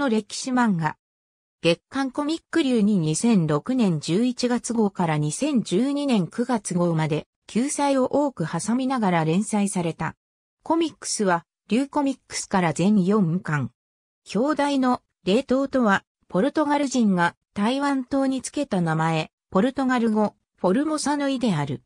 の歴史漫画。月刊コミック流に2006年11月号から2012年9月号まで救済を多く挟みながら連載された。コミックスは、流コミックスから全4巻。表題の冷凍とは、ポルトガル人が台湾島につけた名前、ポルトガル語、フォルモサのイである。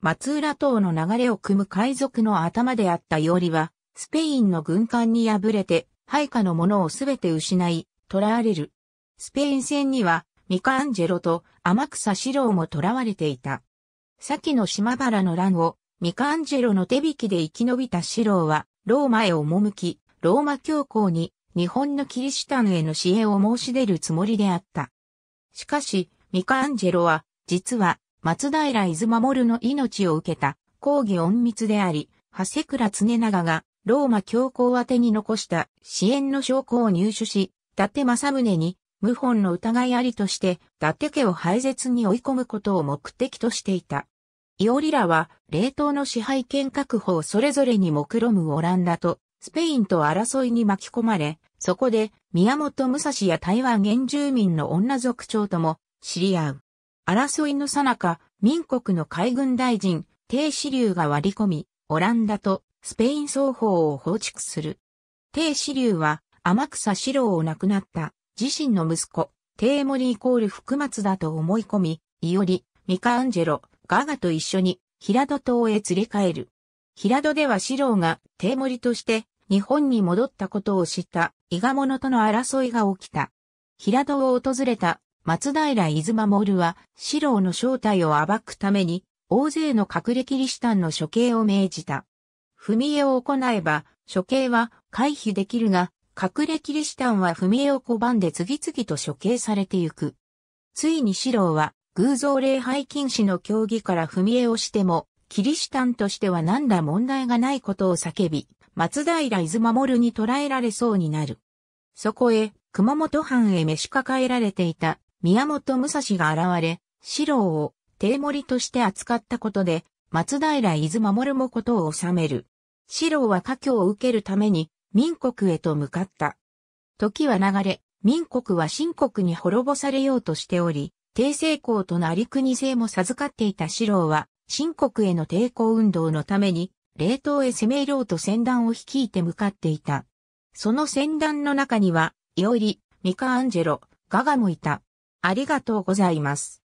松浦島の流れを組む海賊の頭であったよりは、スペインの軍艦に敗れて配下のものをすべて失い、捕らわれる。スペイン戦には、ミカアンジェロと天草四郎も捕らわれていた。先の島原の乱を、ミカアンジェロの手引きで生き延びた四郎は、ローマへ赴き、ローマ教皇に日本のキリシタンへの支援を申し出るつもりであった。しかし、ミカアンジェロは、実は、松平伊豆守の命を受けた、抗議隠密であり、長谷倉常長が、ローマ教皇宛に残した支援の証拠を入手し、伊達政宗に謀反の疑いありとして、伊達家を廃絶に追い込むことを目的としていた。イオリラは、冷凍の支配権確保をそれぞれに目論むオランダと、スペインと争いに巻き込まれ、そこで、宮本武蔵や台湾原住民の女族長とも知り合う。争いの最中、民国の海軍大臣、低支流が割り込み、オランダとスペイン双方を放逐する。帝子竜は、天草四郎を亡くなった、自身の息子、帝森イコール福松だと思い込み、いより、ミカアンジェロ、ガガと一緒に、平戸島へ連れ帰る。平戸では四郎が帝森として日本に戻ったことを知った伊賀者との争いが起きた。平戸を訪れた松平伊豆守は四郎の正体を暴くために大勢の隠れキリシタンの処刑を命じた。踏み絵を行えば、処刑は回避できるが、隠れキリシタンは踏み絵を拒んで次々と処刑されてゆく。ついに四郎は、偶像礼拝禁止の教義から踏み絵をしても、キリシタンとしては何ら問題がないことを叫び、松平伊豆守に捕らえられそうになる。そこへ、熊本藩へ召し抱えられていた宮本武蔵が現れ、四郎を帝盛として扱ったことで、松平伊豆守もことを治める。四郎は家境を受けるために民国へと向かった。時は流れ、民国は新国に滅ぼされようとしており、帝政公とのり国制も授かっていた四郎は、新国への抵抗運動のために、冷凍へ攻め入ろうと戦団を率いて向かっていた。その戦団の中には、いおり、ミカアンジェロ、ガガもいた。ありがとうございます。